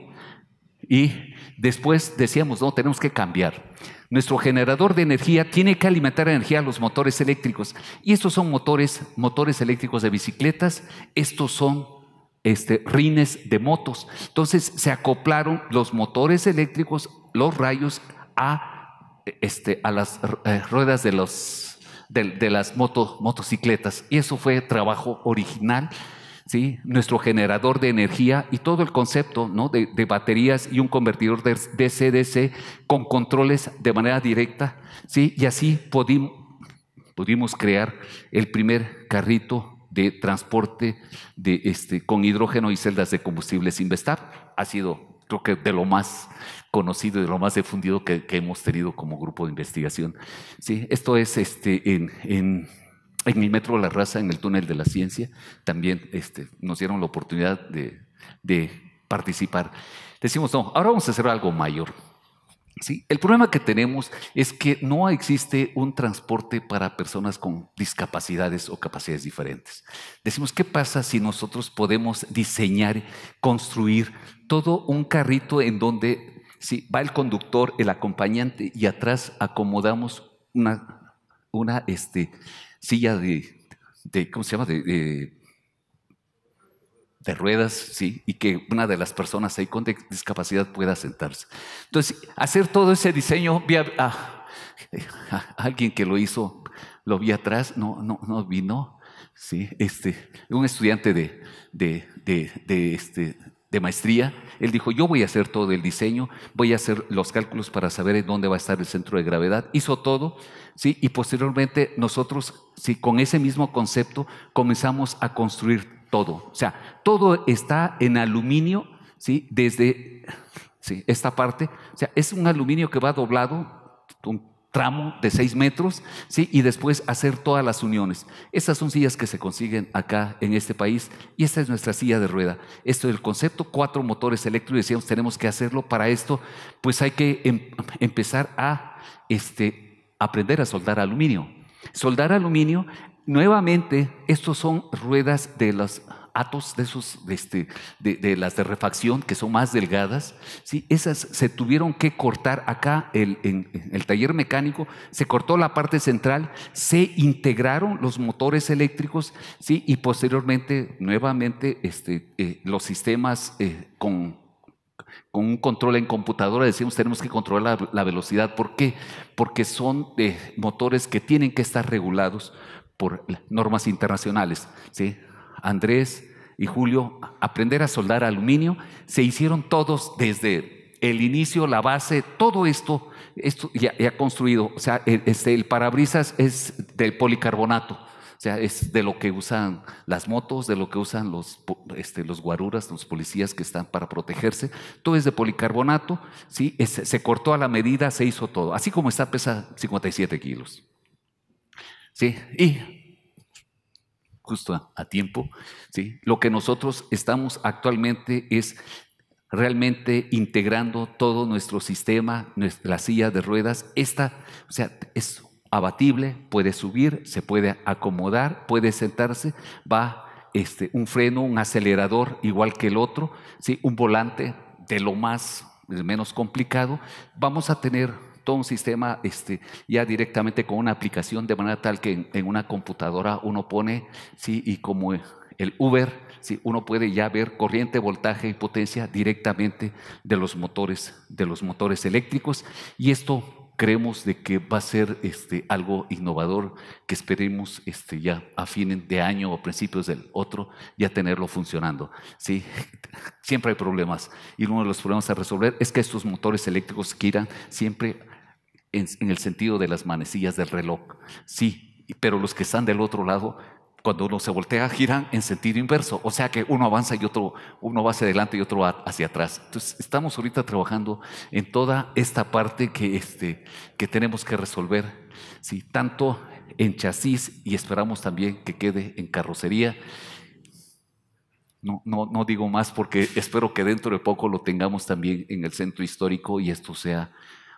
y después decíamos, no, tenemos que cambiar. Nuestro generador de energía tiene que alimentar energía a los motores eléctricos. Y estos son motores, motores eléctricos de bicicletas, estos son este, rines de motos. Entonces se acoplaron los motores eléctricos, los rayos, a, este, a las eh, ruedas de los de, las motos motocicletas. Y eso fue trabajo original, ¿sí? nuestro generador de energía y todo el concepto ¿no? de, baterías y un convertidor de DC-DC con controles de manera directa. ¿sí? Y así pudimos crear el primer carrito de transporte de, este, con hidrógeno y celdas de combustible sin estar Ha sido, creo que, de lo más conocido y lo más difundido que, hemos tenido como grupo de investigación. Sí, esto es este, en, en, el Metro de la Raza, en el Túnel de la Ciencia, también este, nos dieron la oportunidad de, participar. Decimos, no, ahora vamos a hacer algo mayor. ¿Sí? El problema que tenemos es que no existe un transporte para personas con discapacidades o capacidades diferentes. Decimos, ¿qué pasa si nosotros podemos diseñar, construir todo un carrito en donde Sí, va el conductor, el acompañante y atrás acomodamos una, una este, silla de, ¿cómo se llama? De, de, ruedas, ¿sí? Y que una de las personas ahí con discapacidad pueda sentarse. Entonces, hacer todo ese diseño, alguien que lo hizo, lo vi atrás, no, no, no vino, ¿sí? Este, un estudiante de, de este, de maestría, él dijo, yo voy a hacer todo el diseño, voy a hacer los cálculos para saber en dónde va a estar el centro de gravedad, hizo todo, ¿sí? y posteriormente nosotros, con ese mismo concepto, comenzamos a construir todo. O sea, todo está en aluminio, ¿sí? desde esta parte, o sea, es un aluminio que va doblado, un tramo de 6 metros, ¿sí? y después hacer todas las uniones. Estas son sillas que se consiguen acá en este país y esta es nuestra silla de rueda. Esto es el concepto, cuatro motores eléctricos, decíamos, tenemos que hacerlo. Para esto, pues hay que em, empezar a este, aprender a soldar aluminio. Soldar aluminio, nuevamente, estos son ruedas de las atos de, esos, este, de, las de refacción que son más delgadas, ¿sí? esas se tuvieron que cortar acá el, en, el taller mecánico, se cortó la parte central, se integraron los motores eléctricos ¿sí? y posteriormente nuevamente este, eh, los sistemas eh, con, con un control en computadora decimos tenemos que controlar la, velocidad. ¿Por qué? Porque son eh, motores que tienen que estar regulados por normas internacionales. ¿sí? Andrés y Julio, aprender a soldar aluminio, se hicieron todos desde el inicio, la base, todo esto, esto ya, construido. O sea, el, este, el parabrisas es del policarbonato. O sea, es de lo que usan las motos, de lo que usan los, este, los guaruras, los policías que están para protegerse. Todo es de policarbonato, se cortó a la medida, se hizo todo. Así como está, pesa 57 kilos. ¿Sí? Y justo a, tiempo, ¿sí? lo que nosotros estamos actualmente es realmente integrando todo nuestro sistema, la silla de ruedas, esta, o sea, es abatible, puede subir, se puede acomodar, puede sentarse, va este, un freno, un acelerador igual que el otro, ¿sí? un volante de lo más, menos complicado, vamos a tener todo un sistema este, ya directamente con una aplicación de manera tal que en, una computadora uno pone, sí, y como el Uber, sí, uno puede ya ver corriente, voltaje y potencia directamente de los motores, de los motores eléctricos y esto creemos de que va a ser este, algo innovador que esperemos este, ya a fines de año o principios del otro ya tenerlo funcionando. ¿sí? Siempre hay problemas y uno de los problemas a resolver es que estos motores eléctricos quieran siempre en, el sentido de las manecillas del reloj. Sí, pero los que están del otro lado cuando uno se voltea, giran en sentido inverso. O sea que uno avanza y otro, uno va hacia adelante y otro va hacia atrás. Entonces, estamos ahorita trabajando en toda esta parte que, este, que tenemos que resolver, ¿sí? tanto en chasis y esperamos también que quede en carrocería. No, no, no digo más porque espero que dentro de poco lo tengamos también en el centro histórico y esto sea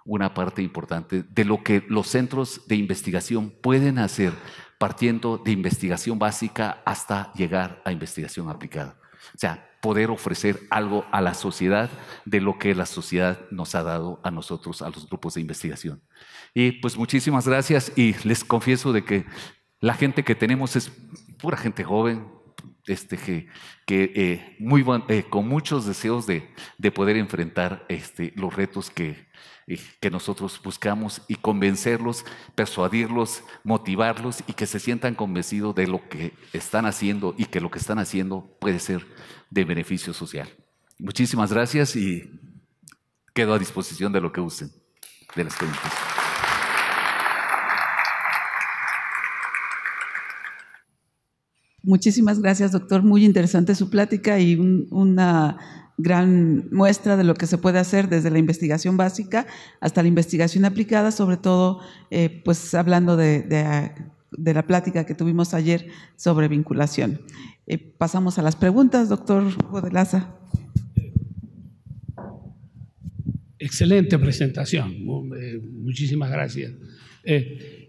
una parte importante de lo que los centros de investigación pueden hacer partiendo de investigación básica hasta llegar a investigación aplicada. O sea, poder ofrecer algo a la sociedad de lo que la sociedad nos ha dado a nosotros, a los grupos de investigación. Y pues muchísimas gracias y les confieso de que la gente que tenemos es pura gente joven, este, que, eh, muy, eh, con muchos deseos de, poder enfrentar este, los retos que, que nosotros buscamos y convencerlos, persuadirlos, motivarlos y que se sientan convencidos de lo que están haciendo y que lo que están haciendo puede ser de beneficio social. Muchísimas gracias y quedo a disposición de lo que usen, de las Muchísimas gracias, doctor. Muy interesante su plática y una gran muestra de lo que se puede hacer desde la investigación básica hasta la investigación aplicada, sobre todo eh, pues hablando de, la plática que tuvimos ayer sobre vinculación. Eh, pasamos a las preguntas, doctor Laza. Excelente presentación, muchísimas gracias. Eh,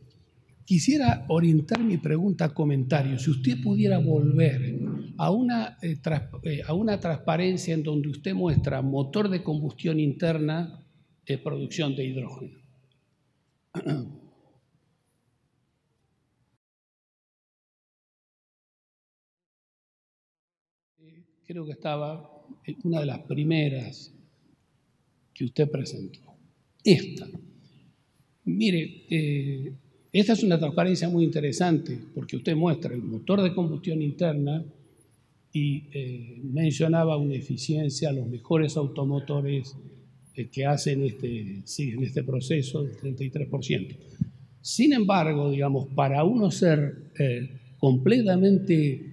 Quisiera orientar mi pregunta a comentario. Si usted pudiera volver a una, eh, eh, a una transparencia en donde usted muestra motor de combustión interna, de producción de hidrógeno. Creo que estaba en una de las primeras que usted presentó. Esta. Mire, eh, esta es una transparencia muy interesante porque usted muestra el motor de combustión interna y eh, mencionaba una eficiencia, los mejores automotores eh, que hacen este, siguen este proceso del 33%. Sin embargo, digamos, para uno ser eh, completamente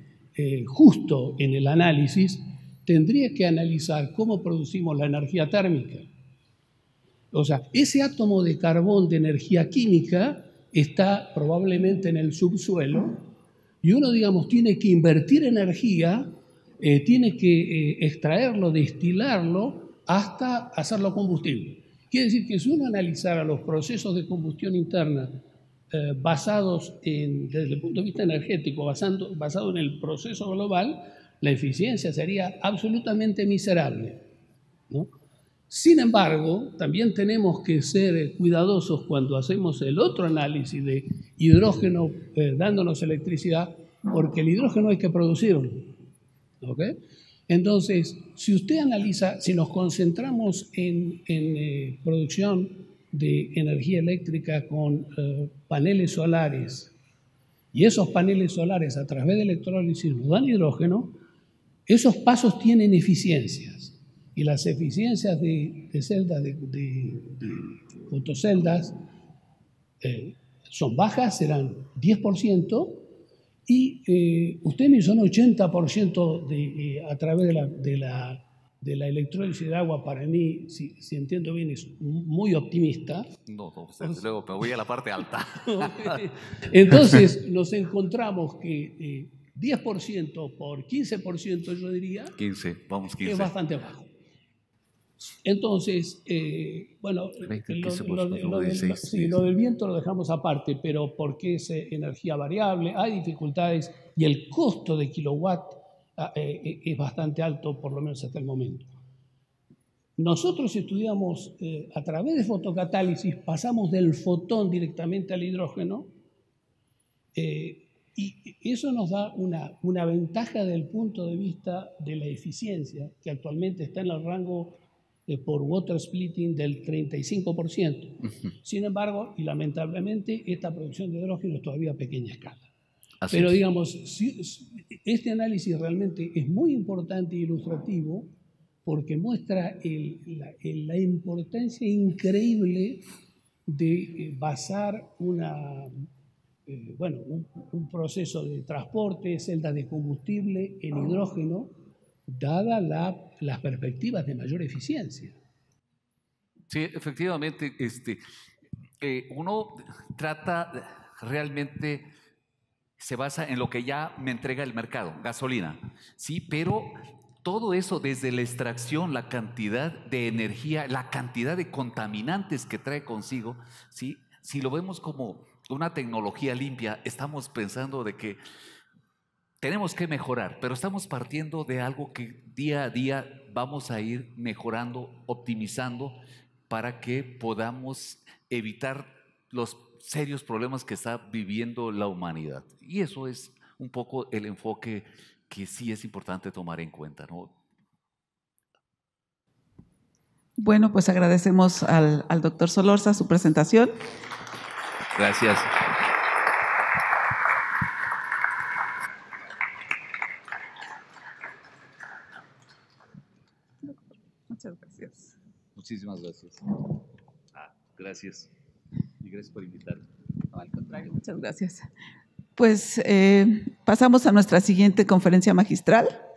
justo en el análisis, tendría que analizar cómo producimos la energía térmica. O sea, ese átomo de carbón de energía química está probablemente en el subsuelo y uno, digamos, tiene que invertir energía, eh, tiene que eh, extraerlo, destilarlo hasta hacerlo combustible. Quiere decir que si uno analizara los procesos de combustión interna eh, basados en, desde el punto de vista energético, basado en el proceso global, la eficiencia sería absolutamente miserable. ¿no? Sin embargo, también tenemos que ser cuidadosos cuando hacemos el otro análisis de hidrógeno eh, dándonos electricidad, porque el hidrógeno hay que producirlo. Entonces, si usted analiza, si nos concentramos en, eh, producción de energía eléctrica con eh, paneles solares, y esos paneles solares a través de electrólisis nos dan hidrógeno, esos pasos tienen eficiencias y las eficiencias de, celdas, de, fotoceldas, eh, son bajas, serán 10%, y ustedes eh, usted son 80% de, eh, a través de la, de la, de electrólisis de agua, para mí, si, entiendo bien, es muy optimista. No, luego, pero voy a la parte alta. Entonces, nos encontramos que... 10% por 15%, yo diría. 15, vamos Es bastante bajo. Entonces, eh, bueno, lo, del, viento lo dejamos aparte, pero porque es eh, energía variable, hay dificultades y el costo de kilowatt ah, eh, es bastante alto, por lo menos hasta el momento. Nosotros estudiamos a través de fotocatálisis, pasamos del fotón directamente al hidrógeno y eso nos da una, una ventaja del punto de vista de la eficiencia, que actualmente está en el rango eh, por water splitting del 35%. Sin embargo, y lamentablemente, esta producción de hidrógeno es todavía a pequeña escala. Pero digamos, este análisis realmente es muy importante e ilustrativo porque muestra la, importancia increíble de eh, basar una, eh, bueno, un, un, proceso de transporte, celdas de combustible en hidrógeno Dada las perspectivas de mayor eficiencia. Sí, efectivamente, este, eh, uno trata realmente, se basa en lo que ya me entrega el mercado, gasolina, sí, pero todo eso desde la extracción, la cantidad de energía, la cantidad de contaminantes que trae consigo, sí, si lo vemos como una tecnología limpia, estamos pensando de que tenemos que mejorar, pero estamos partiendo de algo que día a día vamos a ir mejorando, optimizando, para que podamos evitar los serios problemas que está viviendo la humanidad. Y eso es un poco el enfoque que sí es importante tomar en cuenta. ¿no? Bueno, pues agradecemos al, al doctor Solorza su presentación. Gracias. Muchísimas gracias. Ah, gracias. Y gracias por invitarme. al contrario, muchas gracias. Pues eh, pasamos a nuestra siguiente conferencia magistral.